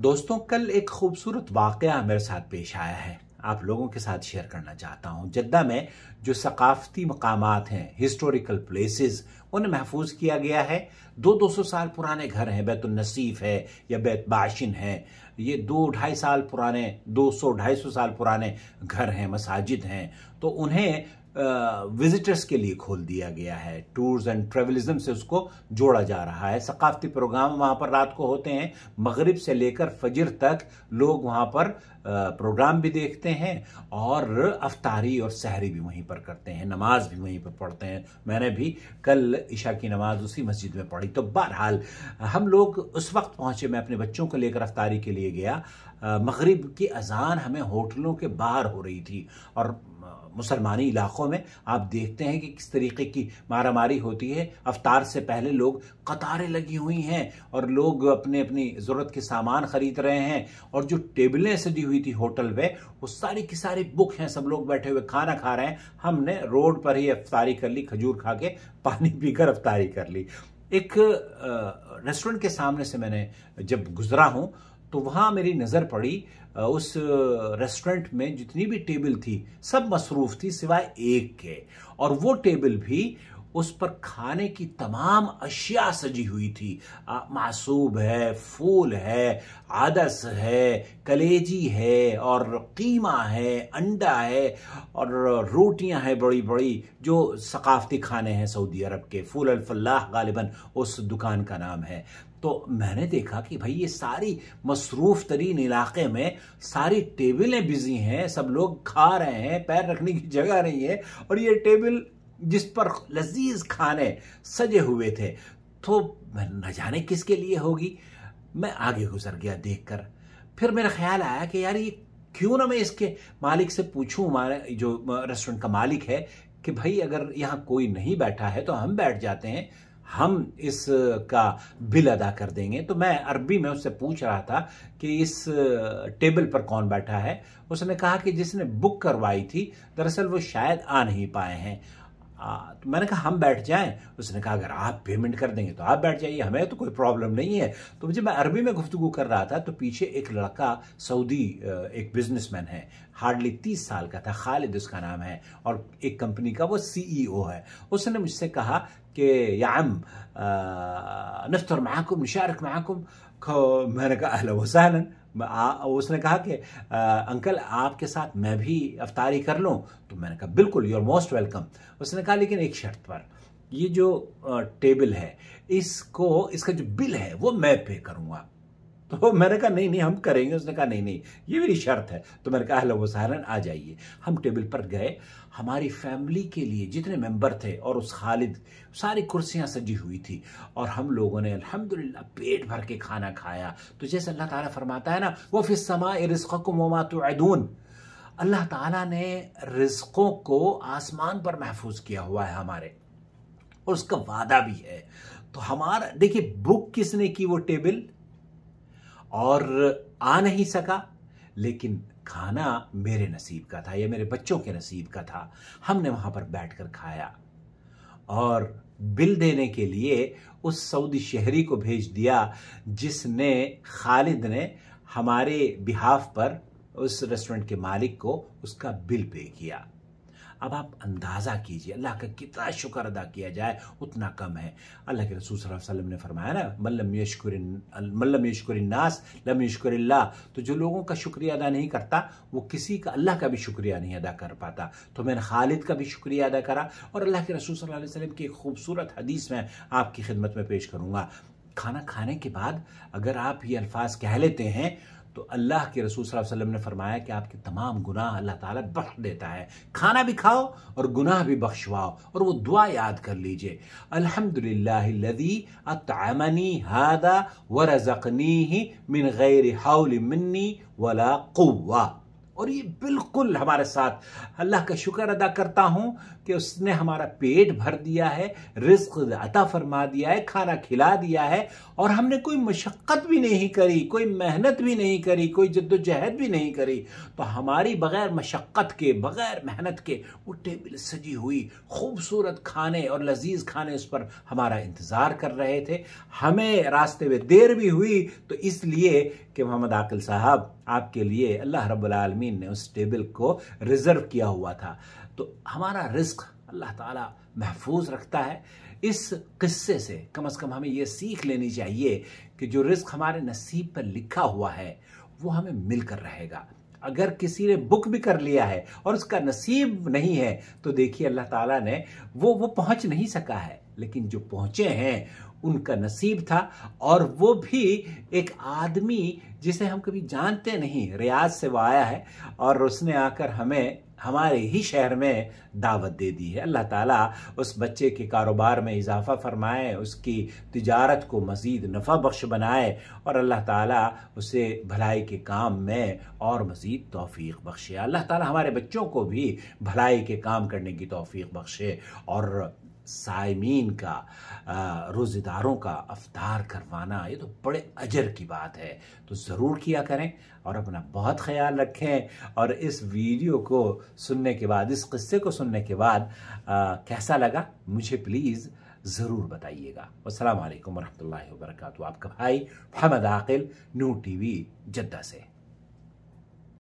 दोस्तों कल एक खूबसूरत वाक़ मेरे साथ पेश आया है आप लोगों के साथ शेयर करना चाहता हूँ जद्दा में जो सकाफती मकाम हैं हिस्टोरिकल प्लेसेस उन्हें महफूज किया गया है दो दो सौ साल पुराने घर हैं बैतुलनसीफ़ है या बैत बाशिन है ये दो ढाई साल पुराने दो सौ ढाई सौ साल पुराने घर हैं मसाजिद हैं तो उन्हें विजिटर्स के लिए खोल दिया गया है टूर्स एंड ट्रेवलिज्म से उसको जोड़ा जा रहा है सकाफती प्रोग्राम वहाँ पर रात को होते हैं मगरिब से लेकर फजर तक लोग वहाँ पर प्रोग्राम भी देखते हैं और अफतारी और सहरी भी वहीं पर करते हैं नमाज भी वहीं पर पढ़ते हैं मैंने भी कल ईशा की नमाज उसी मस्जिद में पढ़ी तो बहरहाल हम लोग उस वक्त पहुँचे मैं अपने बच्चों को लेकर अफतारी के लिए गया मगरिब की अजान हमें होटलों के बाहर हो रही थी और मुसलमानी इलाकों में आप देखते हैं कि किस तरीके की मारामारी होती है अवतार से पहले लोग कतारें लगी हुई हैं और लोग अपने अपनी ज़रूरत के सामान ख़रीद रहे हैं और जो टेबलें सजी हुई थी होटल में वो सारी की सारी बुक हैं सब लोग बैठे हुए खाना खा रहे हैं हमने रोड पर ही अफ्तारी कर ली खजूर खा के पानी पीकर अफ्तारी कर ली एक रेस्टोरेंट के सामने से मैंने जब गुजरा हूँ तो वहाँ मेरी नज़र पड़ी उस रेस्टोरेंट में जितनी भी टेबल थी सब मसरूफ़ थी सिवाय एक के और वो टेबल भी उस पर खाने की तमाम अशिया सजी हुई थी मासूब है फूल है आदस है कलेजी है और कीमा है अंडा है और रोटियां हैं बड़ी बड़ी जो सकाफती खाने हैं सऊदी अरब के फूल अलफल्लाह गालिबा उस दुकान का नाम है तो मैंने देखा कि भाई ये सारी मसरूफ़ तरीन इलाके में सारी टेबलें बिजी हैं सब लोग खा रहे हैं पैर रखने की जगह नहीं है और ये टेबल जिस पर लजीज खाने सजे हुए थे तो मैं न जाने किसके लिए होगी मैं आगे गुजर गया देखकर फिर मेरा ख्याल आया कि यार ये क्यों ना मैं इसके मालिक से पूछूं हमारे जो रेस्टोरेंट का मालिक है कि भाई अगर यहाँ कोई नहीं बैठा है तो हम बैठ जाते हैं हम इसका बिल अदा कर देंगे तो मैं अरबी में उससे पूछ रहा था कि इस टेबल पर कौन बैठा है उसने कहा कि जिसने बुक करवाई थी दरअसल वो शायद आ नहीं पाए हैं हाँ, तो मैंने कहा हम बैठ जाएं उसने कहा अगर आप पेमेंट कर देंगे तो आप बैठ जाइए हमें तो कोई प्रॉब्लम नहीं है तो मुझे मैं अरबी में गुफ्तु कर रहा था तो पीछे एक लड़का सऊदी एक बिजनेसमैन है हार्डली तीस साल का था खालिद उसका नाम है और एक कंपनी का वो सीईओ e है उसने मुझसे कहा कि याम नफ्तर महाकुम निशारक महाकुम मैंने कहा अहला वसालन आ, उसने कहा कि अंकल आपके साथ मैं भी अफ्तारी कर लूँ तो मैंने कहा बिल्कुल यू आर मोस्ट वेलकम उसने कहा लेकिन एक शर्त पर ये जो टेबल है इसको इसका जो बिल है वो मैं पे करूँगा तो मैंने कहा नहीं नहीं हम करेंगे उसने कहा नहीं नहीं ये मेरी शर्त है तो मैंने कहा वो सहारन आ जाइए हम टेबल पर गए हमारी फैमिली के लिए जितने मेंबर थे और उस खालिद सारी कुर्सियां सजी हुई थी और हम लोगों ने अल्हम्दुलिल्लाह पेट भर के खाना खाया तो जैसे अल्लाह ताला फरमाता है ना वो फिर समा को तो अल्लाह ताला ने रिस्कों को आसमान पर महफूज किया हुआ है हमारे और उसका वादा भी है तो हमारा देखिए बुक किसने की वो टेबल और आ नहीं सका लेकिन खाना मेरे नसीब का था या मेरे बच्चों के नसीब का था हमने वहाँ पर बैठकर खाया और बिल देने के लिए उस सऊदी शहरी को भेज दिया जिसने खालिद ने हमारे बिहाफ पर उस रेस्टोरेंट के मालिक को उसका बिल पे किया अब आप अंदाज़ा कीजिए अल्लाह का कितना शुक्र अदा किया जाए उतना कम है अल्लाह के रसूल वसल्लम ने फरमाया ना मल्लम यशकुर मल्लम यशकुर नास लम यशकुर तो जो लोगों का शुक्रिया अदा नहीं करता वो किसी का अल्लाह का भी शुक्रिया नहीं अदा कर पाता तो मैंने खालिद का भी शुक्रिया अदा करा और अल्लाह के रसूल सल्लल्लाहु अलैहि वसल्लम की एक खूबसूरत हदीस मैं आपकी खिदमत में पेश करूँगा खाना खाने के बाद अगर आप ये अल्फाज कह लेते हैं तो अल्लाह के रसूल सल्लल्लाहु अलैहि वसल्लम ने फरमाया कि आपके तमाम गुनाह अल्लाह ताला बख्श देता है खाना भी खाओ और गुनाह भी बख्शवाओ और वो दुआ याद कर लीजिए अल्हम्दुलिल्लाहिल्लज़ी अतअमनी हादा व मिन गैर हौल मिन्नी वला क़ुव्वा और ये बिल्कुल हमारे साथ अल्लाह का शुक्र अदा करता हूँ कि उसने हमारा पेट भर दिया है रिस्क अता फरमा दिया है खाना खिला दिया है और हमने कोई मशक्क़त भी नहीं करी कोई मेहनत भी नहीं करी कोई जद्दोजहद भी नहीं करी तो हमारी बग़ैर मशक्क़त के बग़ैर मेहनत के वो टेबल सजी हुई खूबसूरत खाने और लजीज खाने उस पर हमारा इंतज़ार कर रहे थे हमें रास्ते में देर भी हुई तो इसलिए कि मोहम्मद आकिल साहब आपके लिए अल्लाह रब्बुल जमीन ने उस टेबल को रिजर्व किया हुआ था तो हमारा रिस्क अल्लाह ताला महफूज रखता है इस किस्से से कम से कम हमें यह सीख लेनी चाहिए कि जो रिस्क हमारे नसीब पर लिखा हुआ है वो हमें मिलकर रहेगा अगर किसी ने बुक भी कर लिया है और उसका नसीब नहीं है तो देखिए अल्लाह ताला ने वो वो पहुंच नहीं सका है लेकिन जो पहुंचे हैं उनका नसीब था और वो भी एक आदमी जिसे हम कभी जानते नहीं रियाज से वो आया है और उसने आकर हमें हमारे ही शहर में दावत दे दी है अल्लाह ताला उस बच्चे के कारोबार में इजाफा फरमाए उसकी तिजारत को मज़ीद नफ़ा बख्श बनाए और अल्लाह ताला उसे भलाई के काम में और मज़ीद तौफीक बख्शे अल्लाह ताला हमारे बच्चों को भी भलाई के काम करने की तोफ़ी बख्शे और सायमीन का रोज़ेदारों का अफ्तार करवाना ये तो बड़े अजर की बात है तो ज़रूर किया करें और अपना बहुत ख्याल रखें और इस वीडियो को सुनने के बाद इस क़स्से को सुनने के बाद आ, कैसा लगा मुझे प्लीज़ ज़रूर बताइएगा अल्लाम वरहमल वर्क आपका भाई Mohammad Aqil new T V Jeddah से